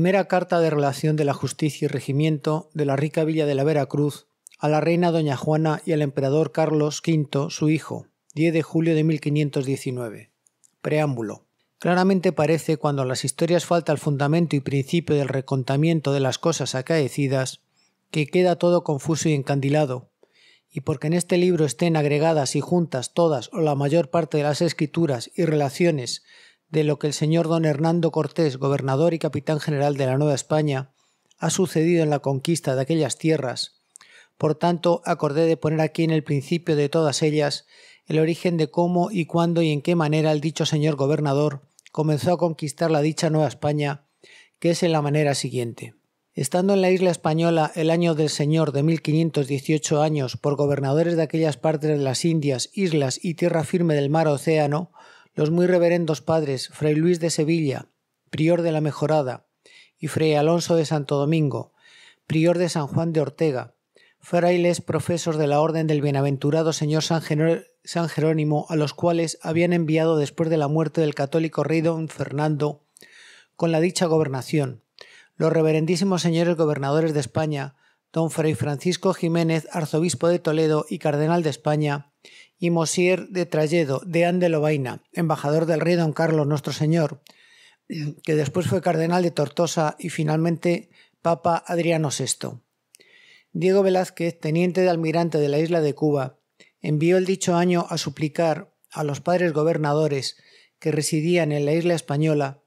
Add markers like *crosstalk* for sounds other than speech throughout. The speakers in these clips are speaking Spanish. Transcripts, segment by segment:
Primera carta de relación de la justicia y regimiento de la rica villa de la Veracruz a la reina doña Juana y al emperador Carlos V, su hijo, 10 de julio de 1519. Preámbulo. Claramente parece cuando las historias falta el fundamento y principio del recontamiento de las cosas acaecidas, que queda todo confuso y encandilado, y porque en este libro estén agregadas y juntas todas o la mayor parte de las escrituras y relaciones de lo que el señor don Hernando Cortés, gobernador y capitán general de la Nueva España, ha sucedido en la conquista de aquellas tierras. Por tanto, acordé de poner aquí en el principio de todas ellas el origen de cómo y cuándo y en qué manera el dicho señor gobernador comenzó a conquistar la dicha Nueva España, que es en la manera siguiente. Estando en la isla española el año del Señor de 1518 años por gobernadores de aquellas partes de las Indias, islas y tierra firme del mar Océano, los muy reverendos padres Fray Luis de Sevilla, prior de la Mejorada, y Fray Alonso de Santo Domingo, prior de San Juan de Ortega, frailes profesos de la Orden del Bienaventurado Señor San, Jerónimo, a los cuales habían enviado después de la muerte del católico rey don Fernando con la dicha gobernación, los reverendísimos señores gobernadores de España, don Fray Francisco Jiménez, arzobispo de Toledo y cardenal de España, y Mosier de trayedo deán de Lobaina, embajador del rey don Carlos Nuestro Señor, *clears throat* que después fue cardenal de Tortosa y finalmente papa Adriano VI. Diego Velázquez, teniente de almirante de la isla de Cuba, envió el dicho año a suplicar a los padres gobernadores que residían en la isla española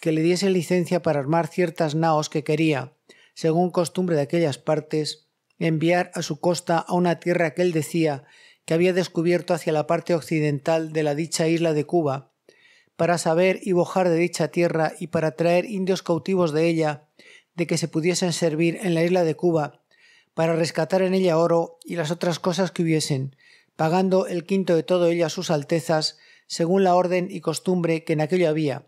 que le diese licencia para armar ciertas naos que quería, según costumbre de aquellas partes, enviar a su costa a una tierra que él decía que había descubierto hacia la parte occidental de la dicha isla de Cuba, para saber y bojar de dicha tierra y para traer indios cautivos de ella, de que se pudiesen servir en la isla de Cuba, para rescatar en ella oro y las otras cosas que hubiesen, pagando el quinto de todo ella a sus altezas, según la orden y costumbre que en aquello había,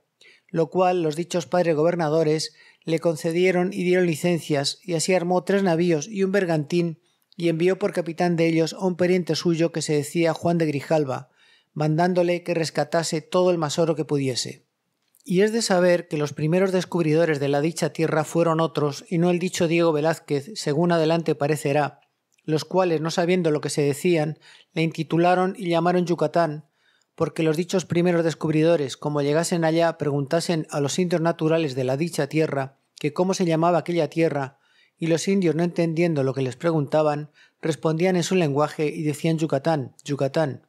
lo cual los dichos padres gobernadores le concedieron y dieron licencias, y así armó tres navíos y un bergantín y envió por capitán de ellos a un periente suyo que se decía Juan de Grijalva, mandándole que rescatase todo el más que pudiese. Y es de saber que los primeros descubridores de la dicha tierra fueron otros y no el dicho Diego Velázquez, según adelante parecerá, los cuales, no sabiendo lo que se decían, le intitularon y llamaron Yucatán, porque los dichos primeros descubridores, como llegasen allá, preguntasen a los indios naturales de la dicha tierra que cómo se llamaba aquella tierra y los indios, no entendiendo lo que les preguntaban, respondían en su lenguaje y decían Yucatán, Yucatán,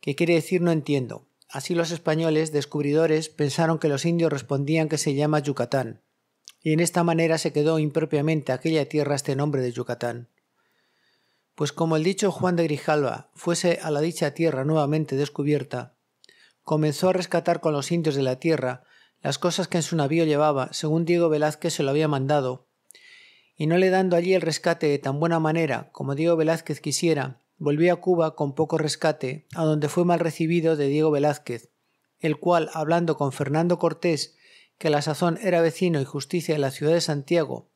que quiere decir no entiendo. Así los españoles, descubridores, pensaron que los indios respondían que se llama Yucatán, y en esta manera se quedó impropiamente aquella tierra este nombre de Yucatán. Pues como el dicho Juan de Grijalva fuese a la dicha tierra nuevamente descubierta, comenzó a rescatar con los indios de la tierra las cosas que en su navío llevaba, según Diego Velázquez se lo había mandado, y no le dando allí el rescate de tan buena manera como Diego Velázquez quisiera, volvió a Cuba con poco rescate, a donde fue mal recibido de Diego Velázquez, el cual, hablando con Fernando Cortés, que a la sazón era vecino y justicia de la ciudad de Santiago,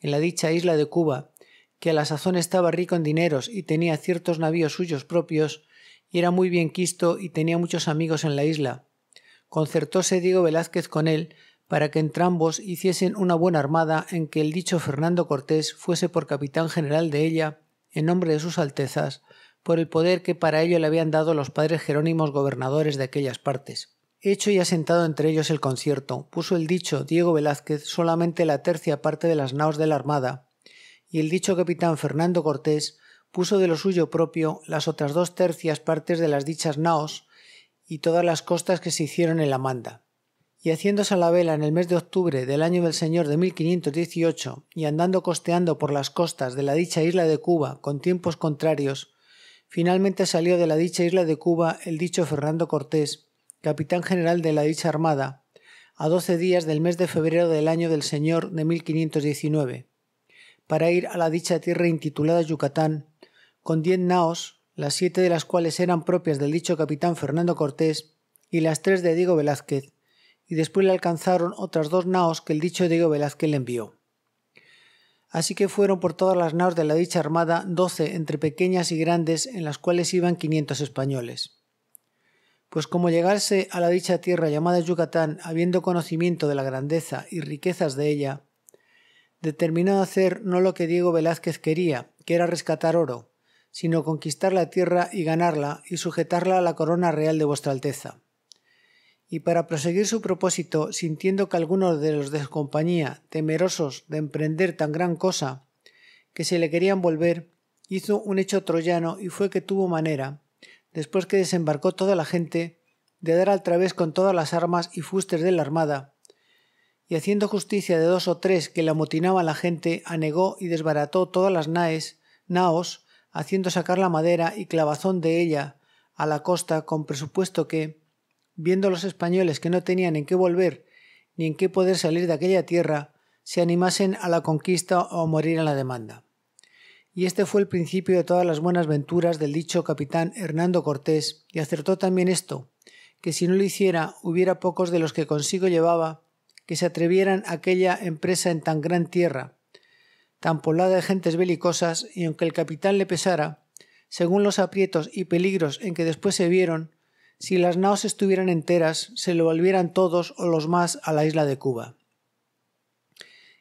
en la dicha isla de Cuba, que a la sazón estaba rico en dineros y tenía ciertos navíos suyos propios, y era muy bien quisto y tenía muchos amigos en la isla. Concertóse Diego Velázquez con él para que entrambos hiciesen una buena armada en que el dicho Fernando Cortés fuese por capitán general de ella, en nombre de sus Altezas, por el poder que para ello le habían dado los padres jerónimos gobernadores de aquellas partes. Hecho y asentado entre ellos el concierto, puso el dicho Diego Velázquez solamente la tercia parte de las naos de la armada, y el dicho capitán Fernando Cortés puso de lo suyo propio las otras dos tercias partes de las dichas naos y todas las costas que se hicieron en la manda y haciéndose a la vela en el mes de octubre del año del Señor de 1518 y andando costeando por las costas de la dicha isla de Cuba con tiempos contrarios, finalmente salió de la dicha isla de Cuba el dicho Fernando Cortés, capitán general de la dicha armada, a doce días del mes de febrero del año del Señor de 1519, para ir a la dicha tierra intitulada Yucatán, con diez naos, las siete de las cuales eran propias del dicho capitán Fernando Cortés y las tres de Diego Velázquez, y después le alcanzaron otras dos naos que el dicho Diego Velázquez le envió. Así que fueron por todas las naos de la dicha armada doce entre pequeñas y grandes en las cuales iban quinientos españoles. Pues como llegarse a la dicha tierra llamada Yucatán habiendo conocimiento de la grandeza y riquezas de ella, determinó hacer no lo que Diego Velázquez quería, que era rescatar oro, sino conquistar la tierra y ganarla y sujetarla a la corona real de vuestra Alteza y para proseguir su propósito, sintiendo que algunos de los de su compañía, temerosos de emprender tan gran cosa, que se le querían volver, hizo un hecho troyano y fue que tuvo manera, después que desembarcó toda la gente, de dar al través con todas las armas y fustes de la armada, y haciendo justicia de dos o tres que la amotinaba la gente, anegó y desbarató todas las naes, naos, haciendo sacar la madera y clavazón de ella a la costa con presupuesto que, viendo los españoles que no tenían en qué volver ni en qué poder salir de aquella tierra, se animasen a la conquista o morir en la demanda. Y este fue el principio de todas las buenas venturas del dicho capitán Hernando Cortés, y acertó también esto, que si no lo hiciera hubiera pocos de los que consigo llevaba que se atrevieran a aquella empresa en tan gran tierra, tan poblada de gentes belicosas, y aunque el capitán le pesara, según los aprietos y peligros en que después se vieron, si las naos estuvieran enteras, se lo volvieran todos o los más a la isla de Cuba.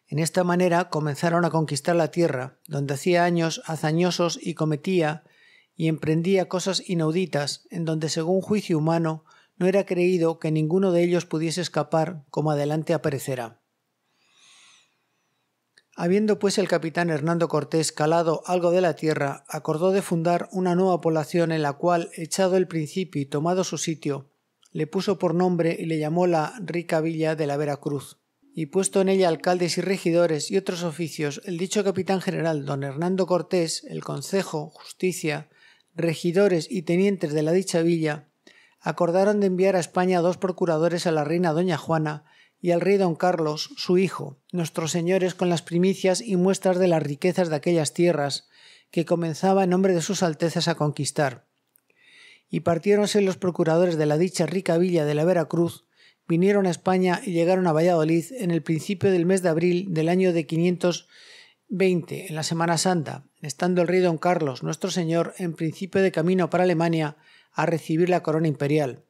En esta manera comenzaron a conquistar la tierra, donde hacía años hazañosos y cometía y emprendía cosas inauditas, en donde según juicio humano no era creído que ninguno de ellos pudiese escapar como adelante aparecerá. Habiendo pues el capitán Hernando Cortés calado algo de la tierra, acordó de fundar una nueva población en la cual, echado el principio y tomado su sitio, le puso por nombre y le llamó la rica villa de la Veracruz. Y puesto en ella alcaldes y regidores y otros oficios, el dicho capitán general don Hernando Cortés, el concejo, justicia, regidores y tenientes de la dicha villa, acordaron de enviar a España dos procuradores a la reina doña Juana, y al rey don Carlos, su hijo, nuestros señores, con las primicias y muestras de las riquezas de aquellas tierras, que comenzaba en nombre de sus altezas a conquistar. Y partiéronse los procuradores de la dicha rica villa de la Veracruz, vinieron a España y llegaron a Valladolid en el principio del mes de abril del año de 520, en la Semana Santa, estando el rey don Carlos, nuestro señor, en principio de camino para Alemania a recibir la corona imperial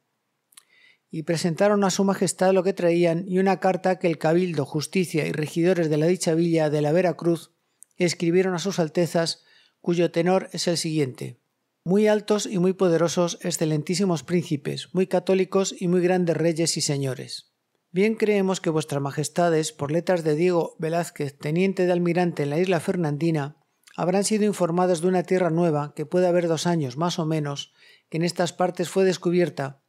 y presentaron a su majestad lo que traían y una carta que el cabildo, justicia y regidores de la dicha villa de la Vera Cruz escribieron a sus altezas, cuyo tenor es el siguiente. Muy altos y muy poderosos, excelentísimos príncipes, muy católicos y muy grandes reyes y señores. Bien creemos que vuestras majestades, por letras de Diego Velázquez, teniente de almirante en la isla Fernandina, habrán sido informados de una tierra nueva que puede haber dos años más o menos, que en estas partes fue descubierta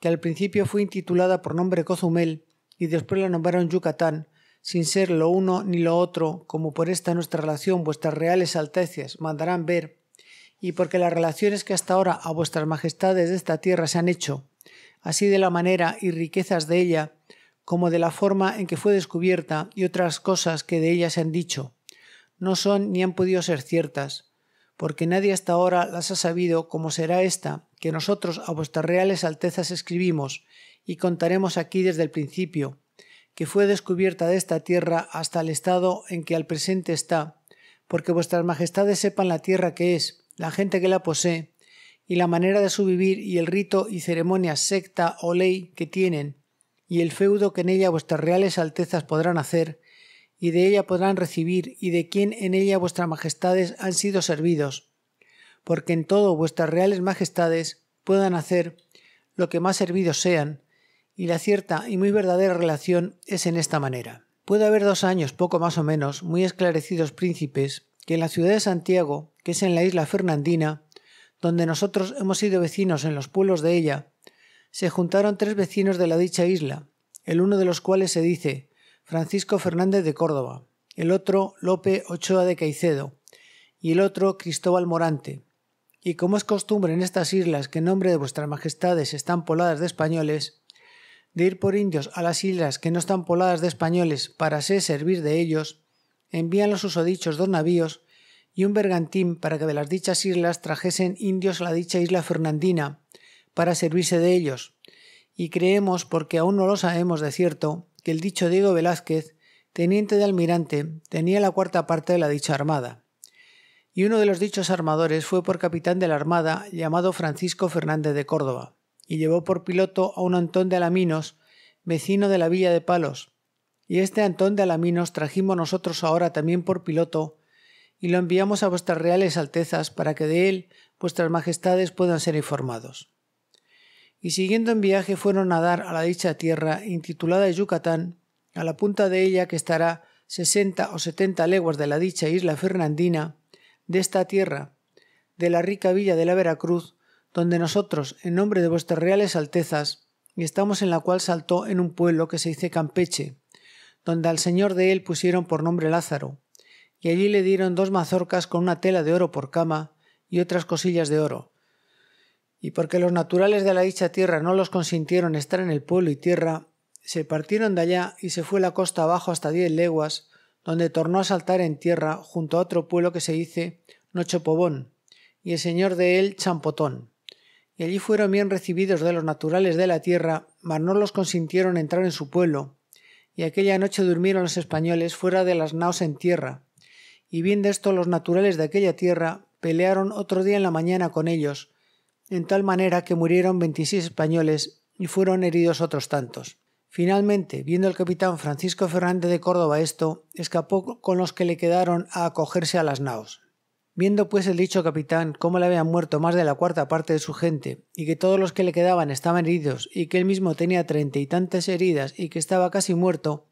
que al principio fue intitulada por nombre Cozumel y después la nombraron Yucatán, sin ser lo uno ni lo otro, como por esta nuestra relación vuestras reales altecias mandarán ver, y porque las relaciones que hasta ahora a vuestras majestades de esta tierra se han hecho, así de la manera y riquezas de ella, como de la forma en que fue descubierta y otras cosas que de ella se han dicho, no son ni han podido ser ciertas, porque nadie hasta ahora las ha sabido como será esta, que nosotros a vuestras reales altezas escribimos, y contaremos aquí desde el principio, que fue descubierta de esta tierra hasta el estado en que al presente está, porque vuestras majestades sepan la tierra que es, la gente que la posee, y la manera de su vivir y el rito y ceremonia, secta o ley que tienen, y el feudo que en ella vuestras reales altezas podrán hacer, y de ella podrán recibir, y de quien en ella vuestras majestades han sido servidos, porque en todo vuestras reales majestades puedan hacer lo que más servidos sean, y la cierta y muy verdadera relación es en esta manera. Puede haber dos años, poco más o menos, muy esclarecidos príncipes, que en la ciudad de Santiago, que es en la isla Fernandina, donde nosotros hemos sido vecinos en los pueblos de ella, se juntaron tres vecinos de la dicha isla, el uno de los cuales se dice Francisco Fernández de Córdoba, el otro Lope Ochoa de Caicedo y el otro Cristóbal Morante. Y como es costumbre en estas islas que en nombre de vuestras majestades están pobladas de españoles, de ir por indios a las islas que no están pobladas de españoles para se servir de ellos, envían los usodichos dos navíos y un bergantín para que de las dichas islas trajesen indios a la dicha isla fernandina para servirse de ellos. Y creemos, porque aún no lo sabemos de cierto, el dicho Diego Velázquez, teniente de almirante, tenía la cuarta parte de la dicha armada. Y uno de los dichos armadores fue por capitán de la armada llamado Francisco Fernández de Córdoba, y llevó por piloto a un Antón de Alaminos, vecino de la villa de Palos. Y este Antón de Alaminos trajimos nosotros ahora también por piloto, y lo enviamos a vuestras reales altezas para que de él vuestras majestades puedan ser informados y siguiendo en viaje fueron a dar a la dicha tierra intitulada Yucatán, a la punta de ella que estará sesenta o setenta leguas de la dicha isla fernandina, de esta tierra, de la rica villa de la Veracruz, donde nosotros, en nombre de vuestras reales altezas, y estamos en la cual saltó en un pueblo que se dice Campeche, donde al señor de él pusieron por nombre Lázaro, y allí le dieron dos mazorcas con una tela de oro por cama y otras cosillas de oro, y porque los naturales de la dicha tierra no los consintieron estar en el pueblo y tierra, se partieron de allá y se fue la costa abajo hasta diez leguas, donde tornó a saltar en tierra junto a otro pueblo que se dice Nochopobón, y el señor de él Champotón. Y allí fueron bien recibidos de los naturales de la tierra, mas no los consintieron entrar en su pueblo, y aquella noche durmieron los españoles fuera de las naos en tierra. Y bien de esto los naturales de aquella tierra pelearon otro día en la mañana con ellos, en tal manera que murieron 26 españoles y fueron heridos otros tantos. Finalmente, viendo el capitán Francisco Fernández de Córdoba esto, escapó con los que le quedaron a acogerse a las naos. Viendo pues el dicho capitán cómo le habían muerto más de la cuarta parte de su gente, y que todos los que le quedaban estaban heridos, y que él mismo tenía treinta y tantas heridas, y que estaba casi muerto,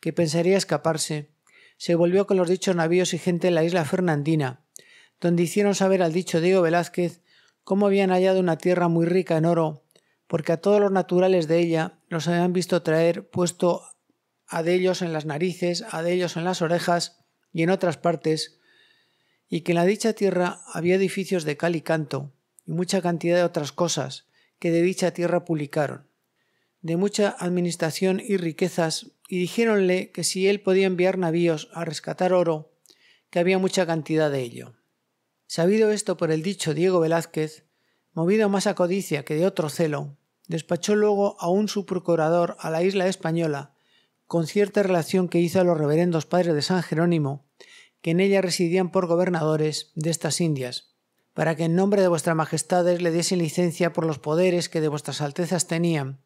que pensaría escaparse, se volvió con los dichos navíos y gente en la isla Fernandina, donde hicieron saber al dicho Diego Velázquez cómo habían hallado una tierra muy rica en oro, porque a todos los naturales de ella los habían visto traer puesto a de ellos en las narices, a de ellos en las orejas y en otras partes, y que en la dicha tierra había edificios de cal y canto, y mucha cantidad de otras cosas, que de dicha tierra publicaron, de mucha administración y riquezas, y dijéronle que si él podía enviar navíos a rescatar oro, que había mucha cantidad de ello. Sabido esto por el dicho Diego Velázquez, movido más a codicia que de otro celo, despachó luego a un su procurador a la isla española, con cierta relación que hizo a los reverendos padres de San Jerónimo, que en ella residían por gobernadores de estas Indias, para que en nombre de vuestras majestades le diesen licencia por los poderes que de vuestras altezas tenían,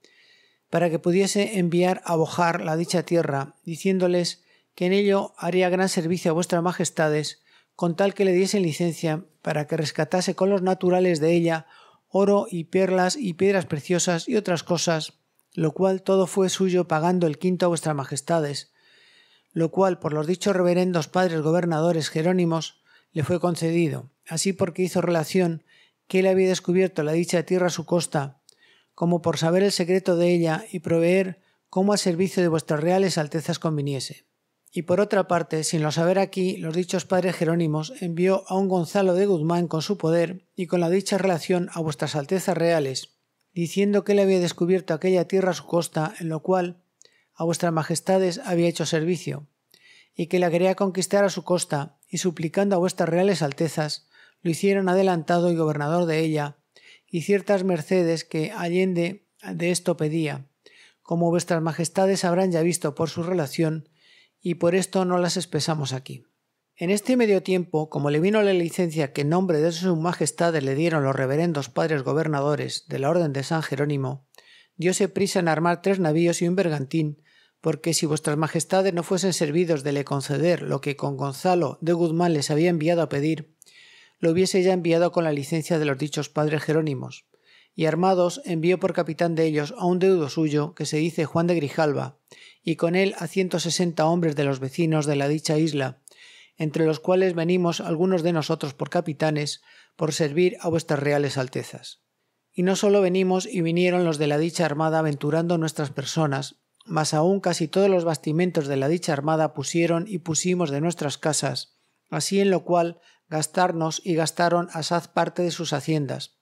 para que pudiese enviar a bojar la dicha tierra, diciéndoles que en ello haría gran servicio a vuestras majestades con tal que le diesen licencia para que rescatase con los naturales de ella oro y perlas y piedras preciosas y otras cosas, lo cual todo fue suyo pagando el quinto a vuestras majestades, lo cual por los dichos reverendos padres gobernadores jerónimos le fue concedido, así porque hizo relación que él había descubierto la dicha tierra a su costa, como por saber el secreto de ella y proveer cómo al servicio de vuestras reales altezas conviniese. Y por otra parte, sin lo saber aquí, los dichos padres Jerónimos envió a un Gonzalo de Guzmán con su poder y con la dicha relación a vuestras altezas reales, diciendo que él había descubierto aquella tierra a su costa, en lo cual a vuestras majestades había hecho servicio, y que la quería conquistar a su costa, y suplicando a vuestras reales altezas, lo hicieron adelantado y gobernador de ella, y ciertas mercedes que Allende de esto pedía, como vuestras majestades habrán ya visto por su relación, y por esto no las expresamos aquí. En este medio tiempo, como le vino la licencia que en nombre de sus majestades le dieron los reverendos padres gobernadores de la Orden de San Jerónimo, diose prisa en armar tres navíos y un bergantín, porque si vuestras majestades no fuesen servidos de le conceder lo que con Gonzalo de Guzmán les había enviado a pedir, lo hubiese ya enviado con la licencia de los dichos padres Jerónimos, y armados envió por capitán de ellos a un deudo suyo que se dice Juan de Grijalva, y con él a sesenta hombres de los vecinos de la dicha isla, entre los cuales venimos algunos de nosotros por capitanes, por servir a vuestras reales altezas. Y no solo venimos y vinieron los de la dicha armada aventurando nuestras personas, mas aún casi todos los bastimentos de la dicha armada pusieron y pusimos de nuestras casas, así en lo cual gastarnos y gastaron asaz parte de sus haciendas,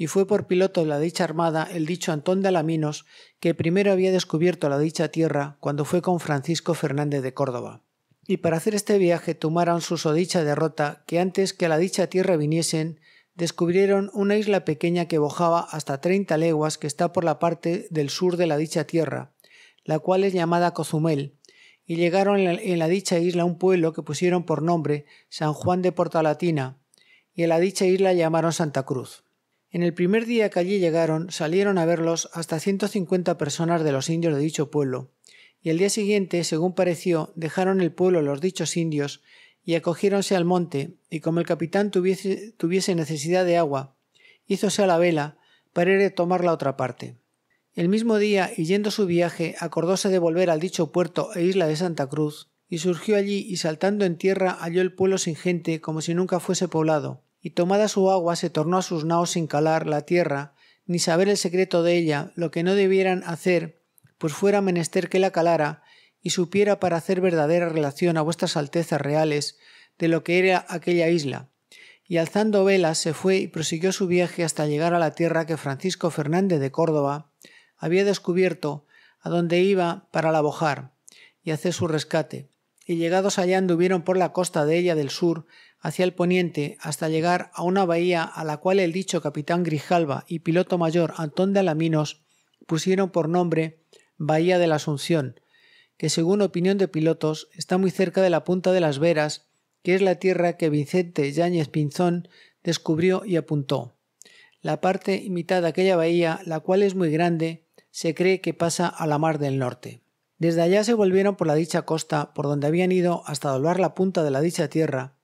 y fue por piloto de la dicha armada el dicho Antón de Alaminos, que primero había descubierto la dicha tierra cuando fue con Francisco Fernández de Córdoba. Y para hacer este viaje tomaron su sodicha derrota que antes que a la dicha tierra viniesen, descubrieron una isla pequeña que bojaba hasta treinta leguas que está por la parte del sur de la dicha tierra, la cual es llamada Cozumel, y llegaron en la dicha isla un pueblo que pusieron por nombre San Juan de Porta Latina y a la dicha isla llamaron Santa Cruz. En el primer día que allí llegaron, salieron a verlos hasta 150 personas de los indios de dicho pueblo, y el día siguiente, según pareció, dejaron el pueblo los dichos indios y acogiéronse al monte, y como el capitán tuviese, necesidad de agua, hízose a la vela para ir a tomar la otra parte. El mismo día, y yendo su viaje, acordóse de volver al dicho puerto e isla de Santa Cruz, y surgió allí y saltando en tierra halló el pueblo sin gente como si nunca fuese poblado, y tomada su agua se tornó a sus naos sin calar la tierra, ni saber el secreto de ella, lo que no debieran hacer, pues fuera menester que la calara, y supiera para hacer verdadera relación a vuestras altezas reales de lo que era aquella isla. Y alzando velas se fue y prosiguió su viaje hasta llegar a la tierra que Francisco Fernández de Córdoba había descubierto, a donde iba para la bojar y hacer su rescate y llegados allá anduvieron por la costa de ella del sur hacia el poniente hasta llegar a una bahía a la cual el dicho capitán Grijalva y piloto mayor Antón de Alaminos pusieron por nombre Bahía de la Asunción, que según opinión de pilotos está muy cerca de la punta de las Veras, que es la tierra que Vicente Yáñez Pinzón descubrió y apuntó. La parte y mitad de aquella bahía, la cual es muy grande, se cree que pasa a la mar del norte. Desde allá se volvieron por la dicha costa, por donde habían ido hasta doblar la punta de la dicha tierra,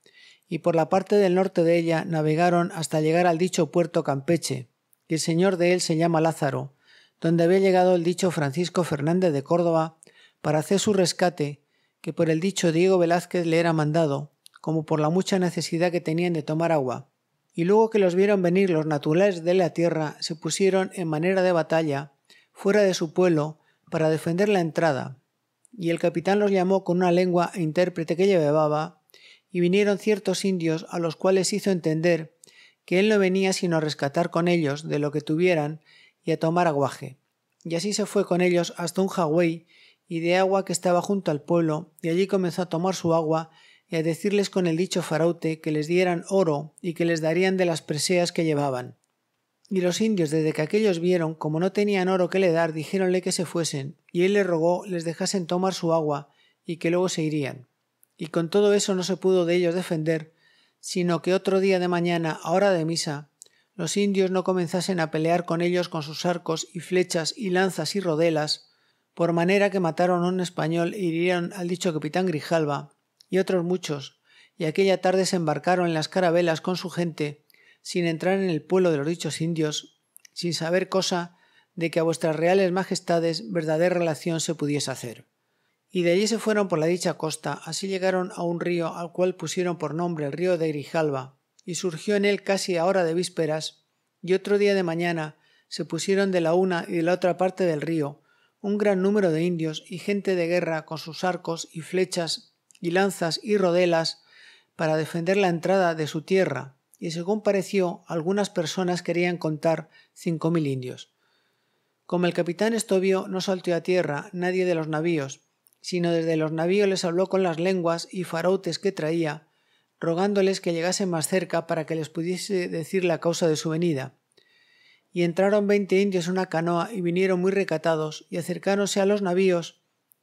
y por la parte del norte de ella navegaron hasta llegar al dicho puerto Campeche, que el señor de él se llama Lázaro, donde había llegado el dicho Francisco Fernández de Córdoba para hacer su rescate, que por el dicho Diego Velázquez le era mandado, como por la mucha necesidad que tenían de tomar agua. Y luego que los vieron venir los naturales de la tierra, se pusieron en manera de batalla, fuera de su pueblo, para defender la entrada, y el capitán los llamó con una lengua e intérprete que llevaba, y vinieron ciertos indios a los cuales hizo entender que él no venía sino a rescatar con ellos de lo que tuvieran y a tomar aguaje. Y así se fue con ellos hasta un jagüey y de agua que estaba junto al pueblo, y allí comenzó a tomar su agua y a decirles con el dicho faraute que les dieran oro y que les darían de las preseas que llevaban. Y los indios, desde que aquellos vieron, como no tenían oro que le dar, dijéronle que se fuesen, y él les rogó les dejasen tomar su agua, y que luego se irían. Y con todo eso no se pudo de ellos defender, sino que otro día de mañana, a hora de misa, los indios no comenzasen a pelear con ellos con sus arcos y flechas y lanzas y rodelas, por manera que mataron a un español e hirieron al dicho capitán Grijalva, y otros muchos, y aquella tarde se embarcaron en las carabelas con su gente, sin entrar en el pueblo de los dichos indios, sin saber cosa de que a vuestras reales majestades verdadera relación se pudiese hacer. Y de allí se fueron por la dicha costa, así llegaron a un río al cual pusieron por nombre el río de Grijalba, y surgió en él casi a hora de vísperas, y otro día de mañana se pusieron de la una y de la otra parte del río un gran número de indios y gente de guerra con sus arcos y flechas y lanzas y rodelas para defender la entrada de su tierra, y según pareció algunas personas querían contar cinco mil indios. Como el capitán Estobio no saltó a tierra nadie de los navíos, sino desde los navíos les habló con las lenguas y farautes que traía, rogándoles que llegasen más cerca para que les pudiese decir la causa de su venida. Y entraron veinte indios en una canoa y vinieron muy recatados y acercáronse a los navíos,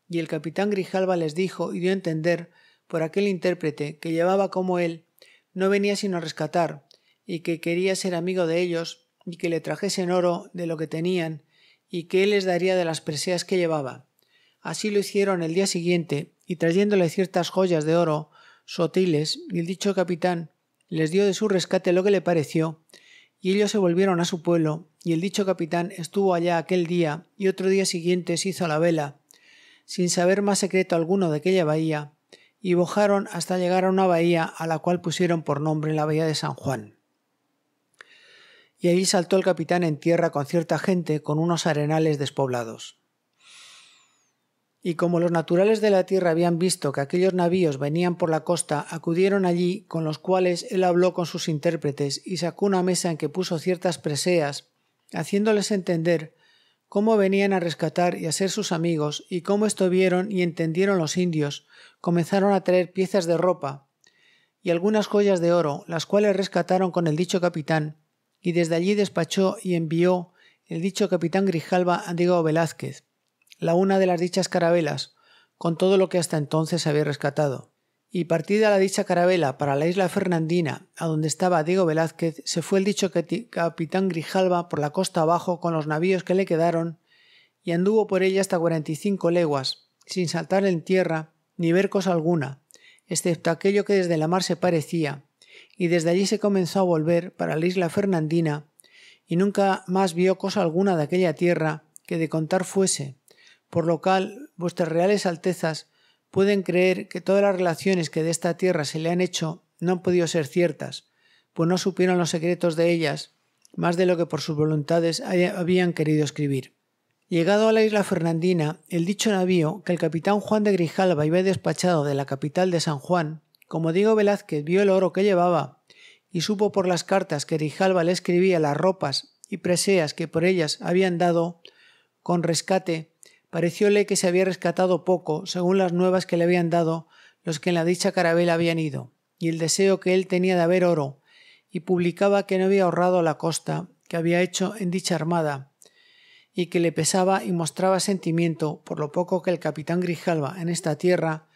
y el capitán Grijalva les dijo y dio a entender por aquel intérprete que llevaba como él no venía sino a rescatar, y que quería ser amigo de ellos, y que le trajesen oro de lo que tenían, y que él les daría de las preseas que llevaba. Así lo hicieron el día siguiente, y trayéndole ciertas joyas de oro, sotiles, y el dicho capitán les dio de su rescate lo que le pareció, y ellos se volvieron a su pueblo, y el dicho capitán estuvo allá aquel día, y otro día siguiente se hizo la vela, sin saber más secreto alguno de aquella bahía, y bojaron hasta llegar a una bahía a la cual pusieron por nombre la bahía de San Juan. Y allí saltó el capitán en tierra con cierta gente con unos arenales despoblados. Y como los naturales de la tierra habían visto que aquellos navíos venían por la costa, acudieron allí, con los cuales él habló con sus intérpretes y sacó una mesa en que puso ciertas preseas, haciéndoles entender cómo venían a rescatar y a ser sus amigos y cómo estuvieron y entendieron los indios, comenzaron a traer piezas de ropa y algunas joyas de oro, las cuales rescataron con el dicho capitán, y desde allí despachó y envió el dicho capitán Grijalva a Diego Velázquez, la una de las dichas carabelas, con todo lo que hasta entonces había rescatado y partida la dicha carabela para la isla Fernandina, a donde estaba Diego Velázquez, se fue el dicho capitán Grijalva por la costa abajo con los navíos que le quedaron y anduvo por ella hasta cuarenta y cinco leguas, sin saltar en tierra ni ver cosa alguna, excepto aquello que desde la mar se parecía, y desde allí se comenzó a volver para la isla Fernandina, y nunca más vio cosa alguna de aquella tierra que de contar fuese, por lo cual vuestras reales altezas pueden creer que todas las relaciones que de esta tierra se le han hecho no han podido ser ciertas, pues no supieron los secretos de ellas más de lo que por sus voluntades habían querido escribir. Llegado a la isla Fernandina, el dicho navío que el capitán Juan de Grijalva iba despachado de la capital de San Juan, como Diego Velázquez vio el oro que llevaba y supo por las cartas que Grijalva le escribía las ropas y preseas que por ellas habían dado con rescate parecióle que se había rescatado poco, según las nuevas que le habían dado los que en la dicha carabela habían ido, y el deseo que él tenía de haber oro, y publicaba que no había ahorrado la costa que había hecho en dicha armada, y que le pesaba y mostraba sentimiento por lo poco que el capitán Grijalva en esta tierra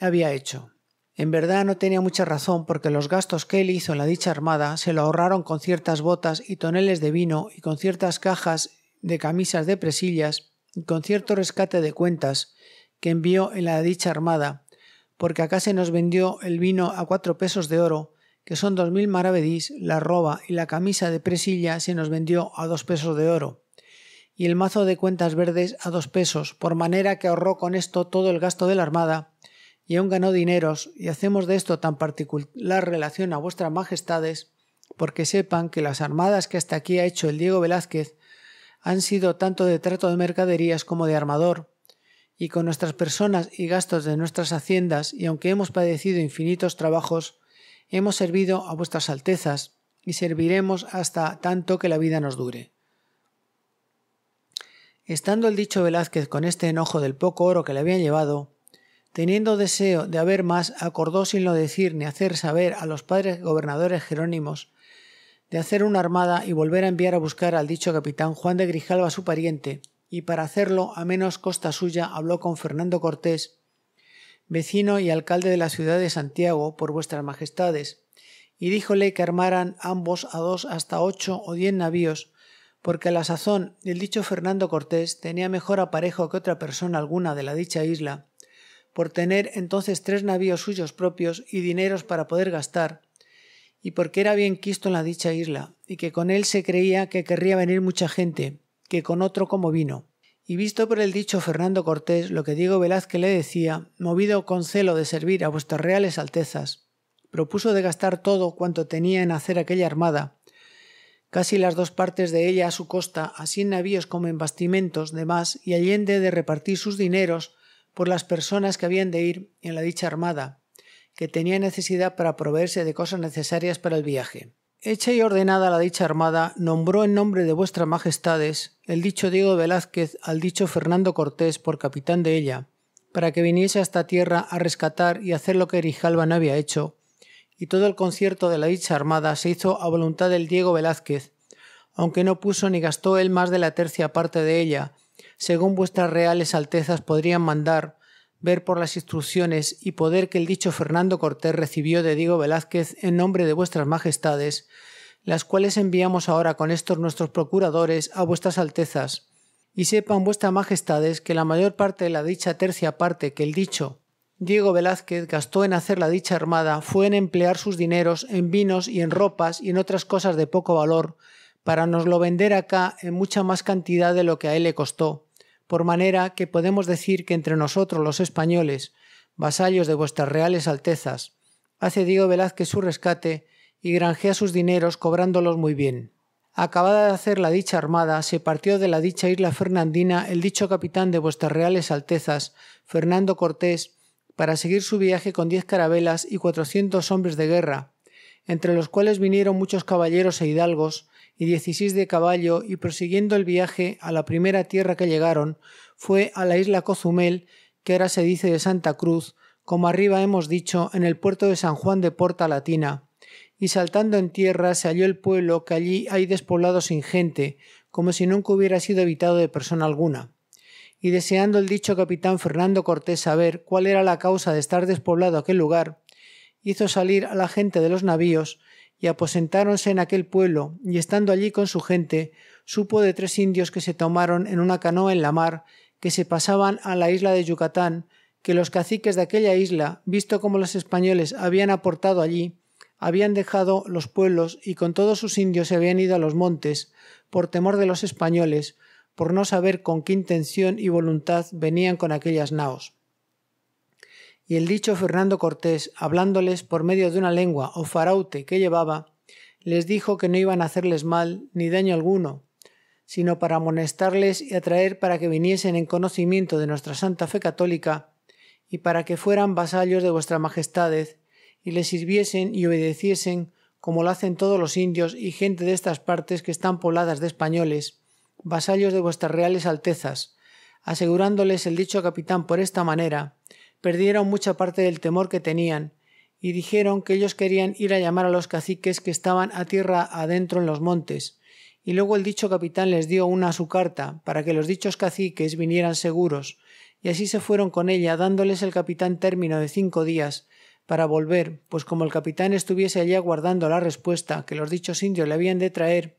había hecho. En verdad no tenía mucha razón porque los gastos que él hizo en la dicha armada se lo ahorraron con ciertas botas y toneles de vino y con ciertas cajas de camisas de presillas con cierto rescate de cuentas que envió en la dicha armada, porque acá se nos vendió el vino a cuatro pesos de oro, que son dos mil maravedís, la roba y la camisa de presilla se nos vendió a dos pesos de oro, y el mazo de cuentas verdes a dos pesos, por manera que ahorró con esto todo el gasto de la armada, y aún ganó dineros, y hacemos de esto tan particular relación a vuestras majestades, porque sepan que las armadas que hasta aquí ha hecho el Diego Velázquez han sido tanto de trato de mercaderías como de armador, y con nuestras personas y gastos de nuestras haciendas, y aunque hemos padecido infinitos trabajos, hemos servido a vuestras altezas, y serviremos hasta tanto que la vida nos dure. Estando el dicho Velázquez con este enojo del poco oro que le habían llevado, teniendo deseo de haber más, acordó sin lo decir ni hacer saber a los padres gobernadores jerónimos de hacer una armada y volver a enviar a buscar al dicho capitán Juan de Grijalva su pariente, y para hacerlo a menos costa suya habló con Fernando Cortés, vecino y alcalde de la ciudad de Santiago, por vuestras majestades, y díjole que armaran ambos a dos hasta ocho o diez navíos, porque a la sazón el dicho Fernando Cortés tenía mejor aparejo que otra persona alguna de la dicha isla, por tener entonces tres navíos suyos propios y dineros para poder gastar, y porque era bien quisto en la dicha isla, y que con él se creía que querría venir mucha gente, que con otro como vino. Y visto por el dicho Fernando Cortés lo que Diego Velázquez le decía, movido con celo de servir a vuestras reales altezas, propuso de gastar todo cuanto tenía en hacer aquella armada, casi las dos partes de ella a su costa, así en navíos como en bastimentos demás, y allende de repartir sus dineros por las personas que habían de ir en la dicha armada, que tenía necesidad para proveerse de cosas necesarias para el viaje. Hecha y ordenada la dicha armada, nombró en nombre de vuestras majestades el dicho Diego Velázquez al dicho Fernando Cortés por capitán de ella, para que viniese a esta tierra a rescatar y hacer lo que Erijalba no había hecho, y todo el concierto de la dicha armada se hizo a voluntad del Diego Velázquez, aunque no puso ni gastó él más de la tercia parte de ella, según vuestras reales altezas podrían mandar, ver por las instrucciones y poder que el dicho Fernando Cortés recibió de Diego Velázquez en nombre de vuestras majestades, las cuales enviamos ahora con estos nuestros procuradores a vuestras altezas, y sepan vuestras majestades que la mayor parte de la dicha tercia parte que el dicho Diego Velázquez gastó en hacer la dicha armada fue en emplear sus dineros en vinos y en ropas y en otras cosas de poco valor, para nos lo vender acá en mucha más cantidad de lo que a él le costó, por manera que podemos decir que entre nosotros los españoles, vasallos de vuestras reales altezas, hace Diego Velázquez su rescate y granjea sus dineros cobrándolos muy bien. Acabada de hacer la dicha armada, se partió de la dicha isla fernandina el dicho capitán de vuestras reales altezas, Fernando Cortés, para seguir su viaje con diez carabelas y cuatrocientos hombres de guerra, entre los cuales vinieron muchos caballeros e hidalgos, y 16 de caballo y prosiguiendo el viaje a la primera tierra que llegaron fue a la isla Cozumel, que ahora se dice de Santa Cruz, como arriba hemos dicho, en el puerto de San Juan de Porta Latina. Y saltando en tierra se halló el pueblo que allí hay despoblado sin gente, como si nunca hubiera sido habitado de persona alguna. Y deseando el dicho capitán Fernando Cortés saber cuál era la causa de estar despoblado aquel lugar, hizo salir a la gente de los navíos y aposentáronse en aquel pueblo, y estando allí con su gente, supo de tres indios que se tomaron en una canoa en la mar, que se pasaban a la isla de Yucatán, que los caciques de aquella isla, visto como los españoles habían aportado allí, habían dejado los pueblos y con todos sus indios se habían ido a los montes, por temor de los españoles, por no saber con qué intención y voluntad venían con aquellas naos y el dicho Fernando Cortés, hablándoles por medio de una lengua o faraute que llevaba, les dijo que no iban a hacerles mal ni daño alguno, sino para amonestarles y atraer para que viniesen en conocimiento de nuestra santa fe católica, y para que fueran vasallos de vuestra majestades, y les sirviesen y obedeciesen como lo hacen todos los indios y gente de estas partes que están pobladas de españoles, vasallos de vuestras reales altezas, asegurándoles el dicho capitán por esta manera, perdieron mucha parte del temor que tenían y dijeron que ellos querían ir a llamar a los caciques que estaban a tierra adentro en los montes, y luego el dicho capitán les dio una a su carta para que los dichos caciques vinieran seguros, y así se fueron con ella, dándoles el capitán término de cinco días para volver, pues como el capitán estuviese allí aguardando la respuesta que los dichos indios le habían de traer,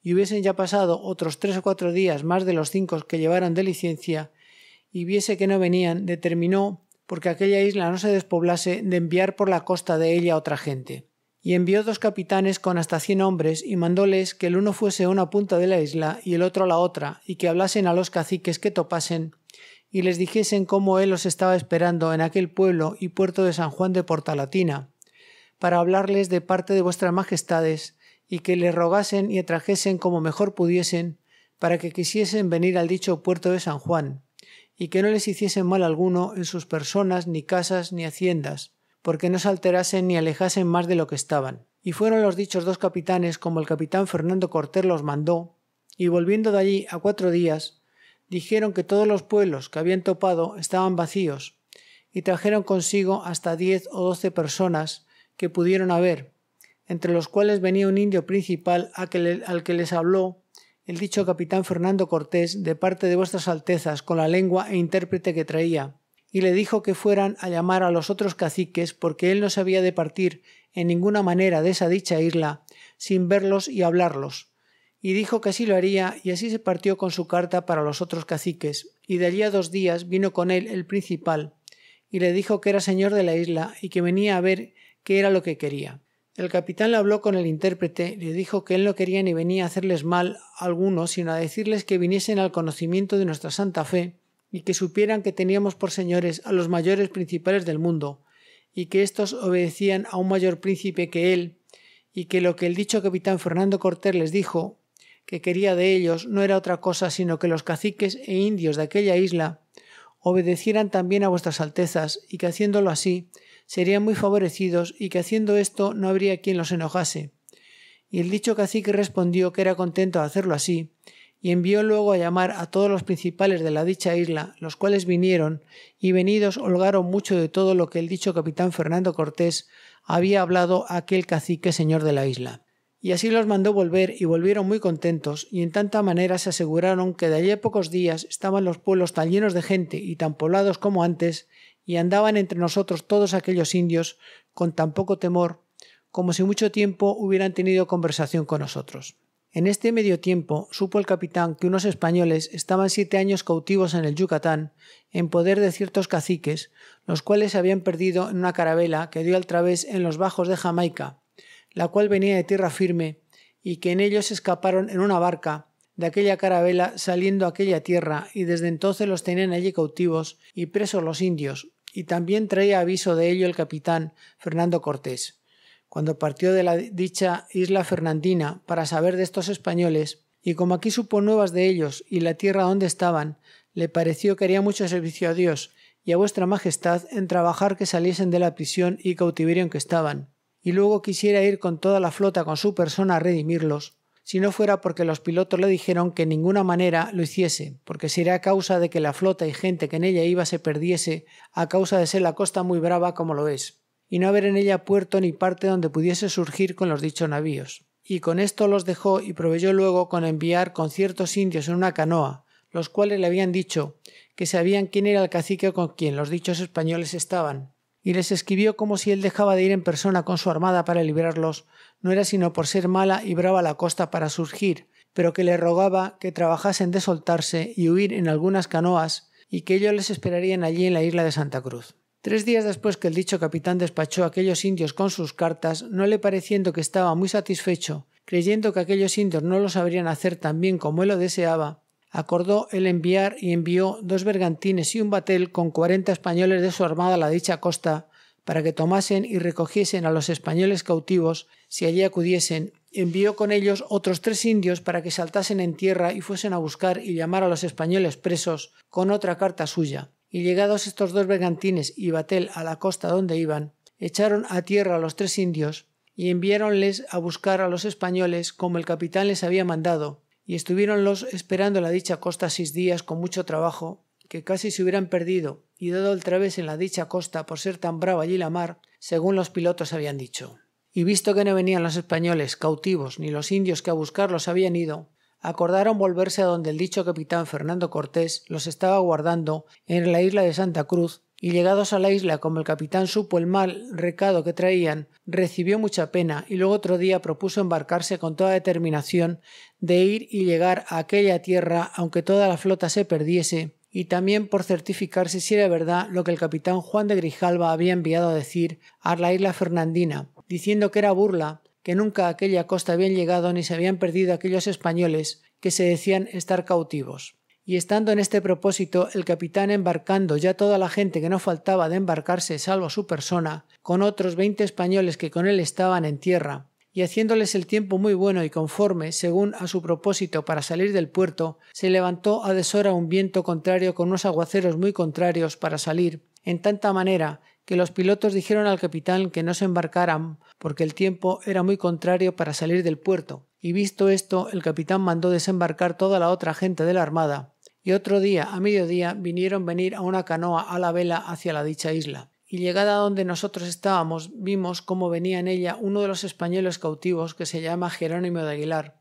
y hubiesen ya pasado otros tres o cuatro días más de los cinco que llevaron de licencia, y viese que no venían, determinó porque aquella isla no se despoblase de enviar por la costa de ella otra gente. Y envió dos capitanes con hasta cien hombres y mandóles que el uno fuese a una punta de la isla y el otro a la otra, y que hablasen a los caciques que topasen y les dijesen cómo él los estaba esperando en aquel pueblo y puerto de San Juan de Porta Latina, para hablarles de parte de vuestras majestades, y que le rogasen y atrajesen como mejor pudiesen, para que quisiesen venir al dicho puerto de San Juan, y que no les hiciesen mal alguno en sus personas, ni casas, ni haciendas, porque no se alterasen ni alejasen más de lo que estaban. Y fueron los dichos dos capitanes como el capitán Fernando Cortés los mandó, y volviendo de allí a cuatro días, dijeron que todos los pueblos que habían topado estaban vacíos, y trajeron consigo hasta diez o doce personas que pudieron haber, entre los cuales venía un indio principal al que les habló el dicho capitán Fernando Cortés de parte de vuestras altezas con la lengua e intérprete que traía, y le dijo que fueran a llamar a los otros caciques porque él no sabía de partir en ninguna manera de esa dicha isla sin verlos y hablarlos. Y dijo que así lo haría, y así se partió con su carta para los otros caciques, y de allí a dos días vino con él el principal, y le dijo que era señor de la isla y que venía a ver qué era lo que quería. El capitán le habló con el intérprete, le dijo que él no quería ni venía a hacerles mal a alguno, sino a decirles que viniesen al conocimiento de nuestra Santa Fe y que supieran que teníamos por señores a los mayores principales del mundo, y que éstos obedecían a un mayor príncipe que él, y que lo que el dicho capitán Fernando Cortés les dijo, que quería de ellos, no era otra cosa sino que los caciques e indios de aquella isla obedecieran también a vuestras altezas, y que haciéndolo así, serían muy favorecidos y que haciendo esto no habría quien los enojase. Y el dicho cacique respondió que era contento de hacerlo así, y envió luego a llamar a todos los principales de la dicha isla, los cuales vinieron, y venidos holgaron mucho de todo lo que el dicho capitán Fernando Cortés había hablado a aquel cacique señor de la isla. Y así los mandó volver y volvieron muy contentos, y en tanta manera se aseguraron que de allí a pocos días estaban los pueblos tan llenos de gente y tan poblados como antes, y andaban entre nosotros todos aquellos indios con tan poco temor como si mucho tiempo hubieran tenido conversación con nosotros. En este medio tiempo supo el capitán que unos españoles estaban siete años cautivos en el Yucatán, en poder de ciertos caciques, los cuales se habían perdido en una carabela que dio al través en los bajos de Jamaica, la cual venía de tierra firme, y que en ellos escaparon en una barca de aquella carabela saliendo a aquella tierra, y desde entonces los tenían allí cautivos y presos los indios, y también traía aviso de ello el capitán Fernando Cortés. Cuando partió de la dicha isla fernandina para saber de estos españoles, y como aquí supo nuevas de ellos y la tierra donde estaban, le pareció que haría mucho servicio a Dios y a vuestra majestad en trabajar que saliesen de la prisión y cautiverio en que estaban, y luego quisiera ir con toda la flota con su persona a redimirlos, si no fuera porque los pilotos le dijeron que en ninguna manera lo hiciese, porque sería causa de que la flota y gente que en ella iba se perdiese a causa de ser la costa muy brava como lo es, y no haber en ella puerto ni parte donde pudiese surgir con los dichos navíos. Y con esto los dejó y proveyó luego con enviar con ciertos indios en una canoa, los cuales le habían dicho que sabían quién era el cacique con quien los dichos españoles estaban, y les escribió como si él dejaba de ir en persona con su armada para librarlos, no era sino por ser mala y brava la costa para surgir, pero que le rogaba que trabajasen de soltarse y huir en algunas canoas, y que ellos les esperarían allí en la isla de Santa Cruz. Tres días después que el dicho capitán despachó a aquellos indios con sus cartas, no le pareciendo que estaba muy satisfecho, creyendo que aquellos indios no lo sabrían hacer tan bien como él lo deseaba, acordó el enviar y envió dos bergantines y un batel con cuarenta españoles de su armada a la dicha costa para que tomasen y recogiesen a los españoles cautivos si allí acudiesen, envió con ellos otros tres indios para que saltasen en tierra y fuesen a buscar y llamar a los españoles presos con otra carta suya. Y llegados estos dos bergantines y Batel a la costa donde iban, echaron a tierra a los tres indios y enviáronles a buscar a los españoles como el capitán les había mandado, y estuviéronlos esperando la dicha costa seis días con mucho trabajo, que casi se hubieran perdido, y dado el través en la dicha costa por ser tan brava allí la mar, según los pilotos habían dicho. Y visto que no venían los españoles cautivos ni los indios que a buscarlos habían ido, acordaron volverse a donde el dicho capitán Fernando Cortés los estaba guardando en la isla de Santa Cruz, y llegados a la isla, como el capitán supo el mal recado que traían, recibió mucha pena y luego otro día propuso embarcarse con toda determinación de ir y llegar a aquella tierra aunque toda la flota se perdiese y también por certificarse si era verdad lo que el capitán Juan de Grijalva había enviado a decir a la isla Fernandina, diciendo que era burla, que nunca a aquella costa habían llegado ni se habían perdido aquellos españoles que se decían estar cautivos. Y estando en este propósito, el capitán embarcando ya toda la gente que no faltaba de embarcarse salvo su persona, con otros veinte españoles que con él estaban en tierra, y haciéndoles el tiempo muy bueno y conforme, según a su propósito, para salir del puerto, se levantó a deshora un viento contrario con unos aguaceros muy contrarios para salir, en tanta manera que los pilotos dijeron al capitán que no se embarcaran, porque el tiempo era muy contrario para salir del puerto. Y visto esto, el capitán mandó desembarcar toda la otra gente de la armada, y otro día, a mediodía, vinieron venir a una canoa a la vela hacia la dicha isla y llegada donde nosotros estábamos, vimos cómo venía en ella uno de los españoles cautivos que se llama Jerónimo de Aguilar,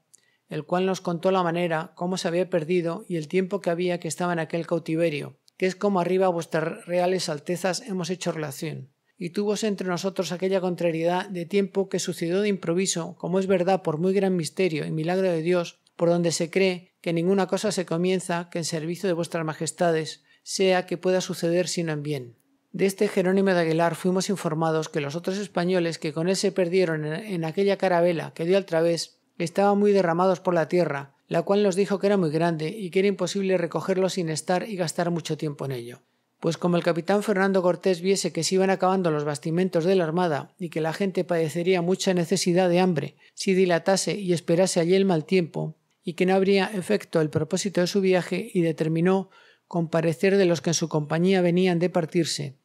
el cual nos contó la manera, cómo se había perdido y el tiempo que había que estaba en aquel cautiverio, que es como arriba a vuestras reales altezas hemos hecho relación. Y tuvose entre nosotros aquella contrariedad de tiempo que sucedió de improviso, como es verdad por muy gran misterio y milagro de Dios, por donde se cree que ninguna cosa se comienza que en servicio de vuestras majestades sea que pueda suceder sino en bien. De este Jerónimo de Aguilar fuimos informados que los otros españoles que con él se perdieron en, aquella carabela que dio al través estaban muy derramados por la tierra, la cual nos dijo que era muy grande y que era imposible recogerlos sin estar y gastar mucho tiempo en ello. Pues como el capitán Fernando Cortés viese que se iban acabando los bastimentos de la armada y que la gente padecería mucha necesidad de hambre si dilatase y esperase allí el mal tiempo, y que no habría efecto el propósito de su viaje, y determinó con parecer de los que en su compañía venían de partirse,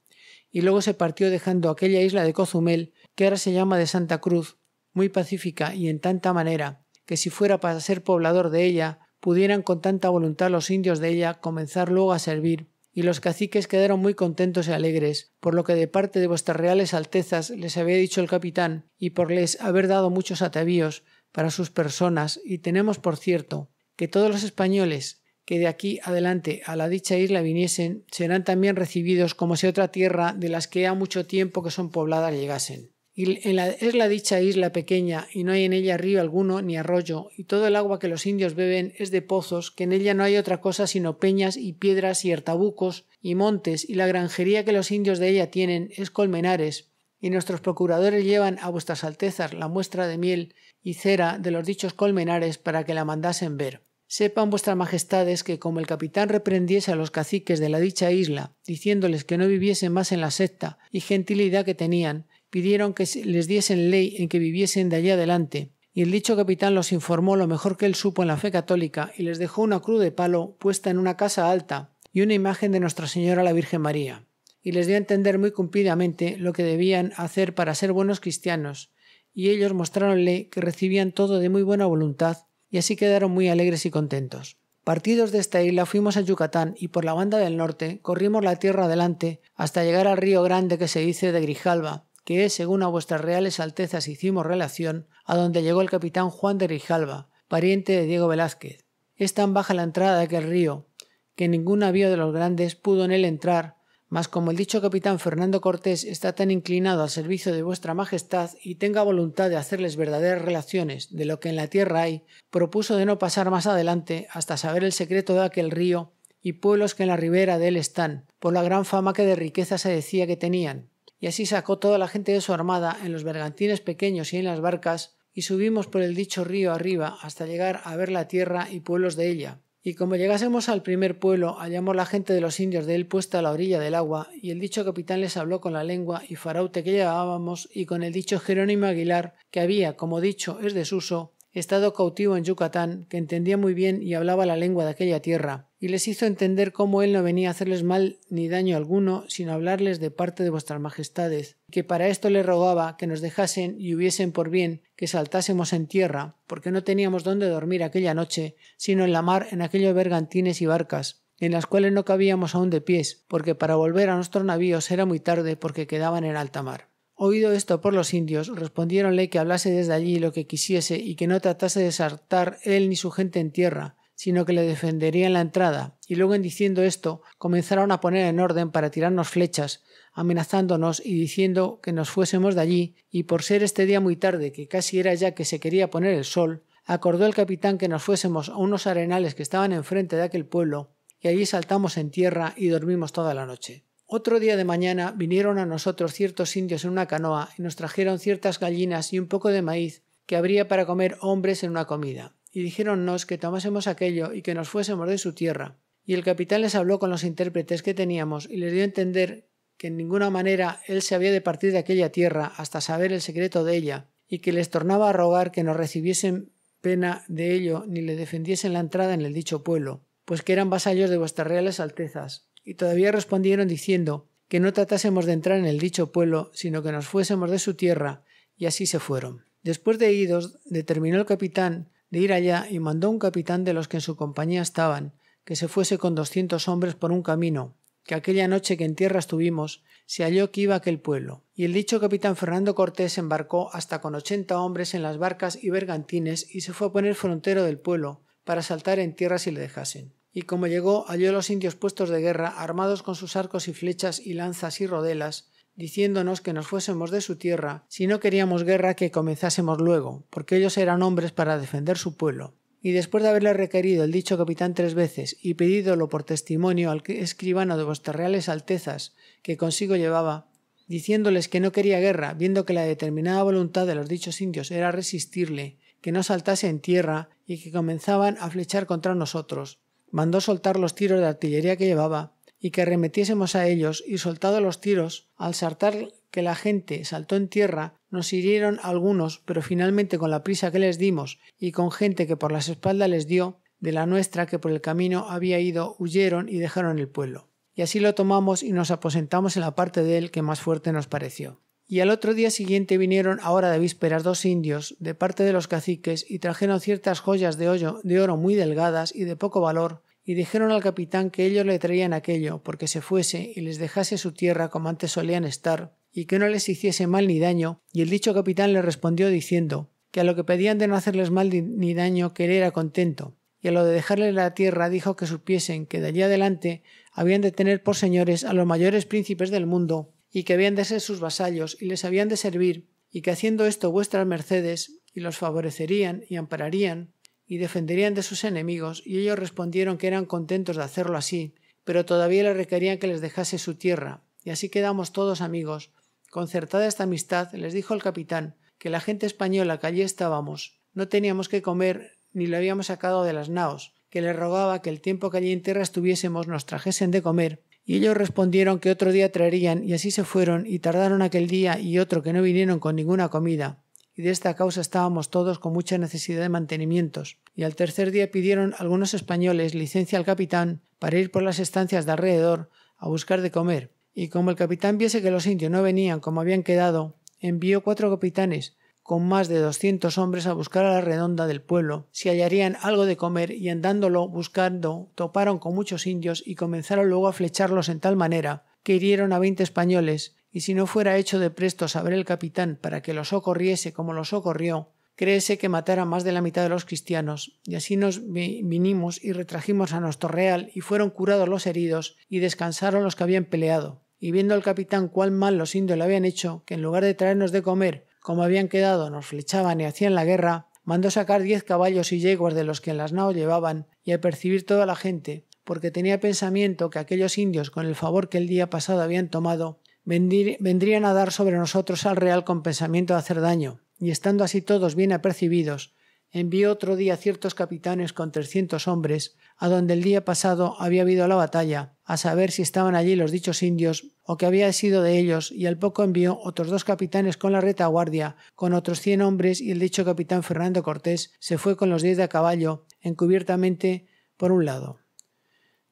y luego se partió dejando aquella isla de Cozumel, que ahora se llama de Santa Cruz, muy pacífica y en tanta manera, que si fuera para ser poblador de ella, pudieran con tanta voluntad los indios de ella comenzar luego a servir, y los caciques quedaron muy contentos y alegres, por lo que de parte de vuestras reales altezas les había dicho el capitán, y por les haber dado muchos atavíos para sus personas, y tenemos por cierto que todos los españoles, que de aquí adelante a la dicha isla viniesen, serán también recibidos como si otra tierra de las que ha mucho tiempo que son pobladas llegasen. Y en la, es la dicha isla pequeña, y no hay en ella río alguno ni arroyo, y todo el agua que los indios beben es de pozos, que en ella no hay otra cosa sino peñas y piedras y hertabucos y montes, y la granjería que los indios de ella tienen es colmenares, y nuestros procuradores llevan a vuestras altezas la muestra de miel y cera de los dichos colmenares para que la mandasen ver. Sepan vuestras majestades que como el capitán reprendiese a los caciques de la dicha isla, diciéndoles que no viviesen más en la secta y gentilidad que tenían, pidieron que les diesen ley en que viviesen de allí adelante, y el dicho capitán los informó lo mejor que él supo en la fe católica y les dejó una cruz de palo puesta en una casa alta y una imagen de Nuestra Señora la Virgen María, y les dio a entender muy cumplidamente lo que debían hacer para ser buenos cristianos, y ellos mostráronle que recibían todo de muy buena voluntad y así quedaron muy alegres y contentos. Partidos de esta isla fuimos a Yucatán y por la banda del norte corrimos la tierra adelante hasta llegar al río grande que se dice de Grijalva, que es, según a vuestras reales altezas hicimos relación, a donde llegó el capitán Juan de Grijalva, pariente de Diego Velázquez. Es tan baja la entrada de aquel río, que ningún navío de los grandes pudo en él entrar, mas como el dicho capitán Fernando Cortés está tan inclinado al servicio de vuestra Majestad y tenga voluntad de hacerles verdaderas relaciones de lo que en la tierra hay, propuso de no pasar más adelante hasta saber el secreto de aquel río y pueblos que en la ribera de él están, por la gran fama que de riqueza se decía que tenían. Y así sacó toda la gente de su armada en los bergantines pequeños y en las barcas, y subimos por el dicho río arriba hasta llegar a ver la tierra y pueblos de ella, y como llegásemos al primer pueblo, hallamos la gente de los indios de él puesta a la orilla del agua, y el dicho capitán les habló con la lengua y faraute que llevábamos, y con el dicho Jerónimo Aguilar, que había, como dicho es desuso, estado cautivo en Yucatán, que entendía muy bien y hablaba la lengua de aquella tierra, y les hizo entender cómo él no venía a hacerles mal ni daño alguno, sino hablarles de parte de vuestras majestades, que para esto le rogaba que nos dejasen y hubiesen por bien que saltásemos en tierra, porque no teníamos dónde dormir aquella noche, sino en la mar en aquellos bergantines y barcas, en las cuales no cabíamos aún de pies, porque para volver a nuestros navíos era muy tarde porque quedaban en alta mar. Oído esto por los indios, respondiéronle que hablase desde allí lo que quisiese y que no tratase de saltar él ni su gente en tierra, sino que le defenderían la entrada, y luego en diciendo esto comenzaron a poner en orden para tirarnos flechas, amenazándonos y diciendo que nos fuésemos de allí, y por ser este día muy tarde, que casi era ya que se quería poner el sol, acordó el capitán que nos fuésemos a unos arenales que estaban enfrente de aquel pueblo, y allí saltamos en tierra y dormimos toda la noche. Otro día de mañana vinieron a nosotros ciertos indios en una canoa y nos trajeron ciertas gallinas y un poco de maíz que habría para comer hombres en una comida, y dijéronnos que tomásemos aquello y que nos fuésemos de su tierra. Y el capitán les habló con los intérpretes que teníamos y les dio a entender que en ninguna manera él se había de partir de aquella tierra hasta saber el secreto de ella, y que les tornaba a rogar que no recibiesen pena de ello ni le defendiesen la entrada en el dicho pueblo, pues que eran vasallos de vuestras reales altezas, y todavía respondieron diciendo que no tratásemos de entrar en el dicho pueblo, sino que nos fuésemos de su tierra, y así se fueron. Después de idos, determinó el capitán de ir allá y mandó un capitán de los que en su compañía estaban, que se fuese con doscientos hombres por un camino, que aquella noche que en tierra estuvimos, se halló que iba aquel pueblo. Y el dicho capitán Fernando Cortés embarcó hasta con ochenta hombres en las barcas y bergantines y se fue a poner frontero del pueblo, para saltar en tierra si le dejasen y como llegó halló los indios puestos de guerra, armados con sus arcos y flechas y lanzas y rodelas, diciéndonos que nos fuésemos de su tierra, si no queríamos guerra que comenzásemos luego, porque ellos eran hombres para defender su pueblo. Y después de haberle requerido el dicho capitán tres veces y pedídolo por testimonio al escribano de vuestras reales altezas que consigo llevaba, diciéndoles que no quería guerra, viendo que la determinada voluntad de los dichos indios era resistirle, que no saltase en tierra y que comenzaban a flechar contra nosotros, mandó soltar los tiros de artillería que llevaba y que arremetiésemos a ellos y soltados los tiros, al saltar que la gente saltó en tierra, nos hirieron algunos, pero finalmente con la prisa que les dimos y con gente que por las espaldas les dio, de la nuestra que por el camino había ido, huyeron y dejaron el pueblo. Y así lo tomamos y nos aposentamos en la parte de él que más fuerte nos pareció. Y al otro día siguiente vinieron ahora de vísperas dos indios de parte de los caciques y trajeron ciertas joyas de, hoyo, de oro muy delgadas y de poco valor y dijeron al capitán que ellos le traían aquello, porque se fuese y les dejase su tierra como antes solían estar, y que no les hiciese mal ni daño, y el dicho capitán le respondió diciendo que a lo que pedían de no hacerles mal ni daño que él era contento, y a lo de dejarles la tierra dijo que supiesen que de allí adelante habían de tener por señores a los mayores príncipes del mundo, y que habían de ser sus vasallos, y les habían de servir, y que haciendo esto vuestras mercedes, y los favorecerían y ampararían, y defenderían de sus enemigos, y ellos respondieron que eran contentos de hacerlo así, pero todavía le requerían que les dejase su tierra, y así quedamos todos amigos. Concertada esta amistad, les dijo el capitán que la gente española que allí estábamos no teníamos que comer ni lo habíamos sacado de las naos, que les rogaba que el tiempo que allí en tierra estuviésemos nos trajesen de comer, y ellos respondieron que otro día traerían, y así se fueron, y tardaron aquel día y otro que no vinieron con ninguna comida y de esta causa estábamos todos con mucha necesidad de mantenimientos, y al tercer día pidieron algunos españoles licencia al capitán para ir por las estancias de alrededor a buscar de comer, y como el capitán viese que los indios no venían como habían quedado, envió cuatro capitanes con más de doscientos hombres a buscar a la redonda del pueblo, si hallarían algo de comer, y andándolo buscando toparon con muchos indios y comenzaron luego a flecharlos en tal manera que hirieron a veinte españoles y si no fuera hecho de presto saber el capitán para que lo socorriese como lo socorrió, créese que matara más de la mitad de los cristianos, y así nos vinimos y retrajimos a nuestro real, y fueron curados los heridos, y descansaron los que habían peleado. Y viendo al capitán cuán mal los indios le habían hecho, que en lugar de traernos de comer, como habían quedado, nos flechaban y hacían la guerra, mandó sacar diez caballos y yeguas de los que en las naos llevaban, y apercibir percibir toda la gente, porque tenía pensamiento que aquellos indios, con el favor que el día pasado habían tomado, vendrían a dar sobre nosotros al real con pensamiento de hacer daño, y estando así todos bien apercibidos, envió otro día ciertos capitanes con trescientos hombres, a donde el día pasado había habido la batalla, a saber si estaban allí los dichos indios o que había sido de ellos, y al poco envió otros dos capitanes con la retaguardia, con otros cien hombres, y el dicho capitán Fernando Cortés se fue con los diez de a caballo, encubiertamente por un lado.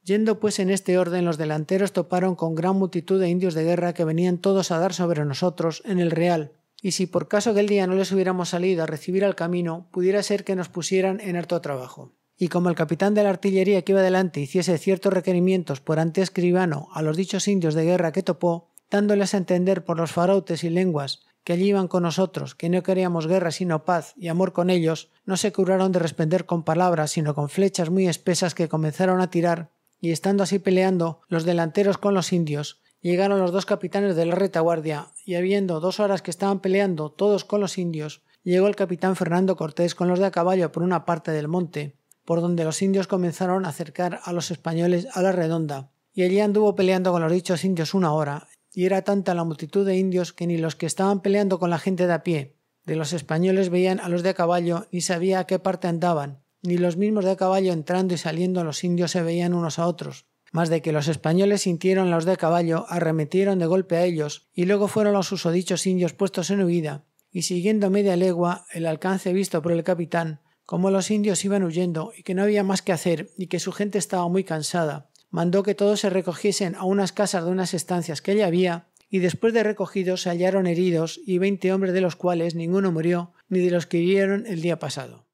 Yendo pues en este orden, los delanteros toparon con gran multitud de indios de guerra que venían todos a dar sobre nosotros en el Real, y si por caso aquel día no les hubiéramos salido a recibir al camino, pudiera ser que nos pusieran en harto trabajo. Y como el capitán de la artillería que iba delante hiciese ciertos requerimientos por ante escribano a los dichos indios de guerra que topó, dándoles a entender por los farautes y lenguas que allí iban con nosotros, que no queríamos guerra sino paz y amor con ellos, no se curaron de responder con palabras, sino con flechas muy espesas que comenzaron a tirar y estando así peleando los delanteros con los indios, llegaron los dos capitanes de la retaguardia, y habiendo dos horas que estaban peleando todos con los indios, llegó el capitán Fernando Cortés con los de a caballo por una parte del monte, por donde los indios comenzaron a acercar a los españoles a la redonda, y allí anduvo peleando con los dichos indios una hora, y era tanta la multitud de indios que ni los que estaban peleando con la gente de a pie, de los españoles veían a los de a caballo ni sabía a qué parte andaban, ni los mismos de caballo entrando y saliendo los indios se veían unos a otros, más de que los españoles sintieron los de caballo, arremetieron de golpe a ellos, y luego fueron los susodichos indios puestos en huida, y siguiendo media legua el alcance visto por el capitán, como los indios iban huyendo y que no había más que hacer y que su gente estaba muy cansada, mandó que todos se recogiesen a unas casas de unas estancias que allí había, y después de recogidos se hallaron heridos y veinte hombres de los cuales ninguno murió, ni de los que hirieron el día pasado.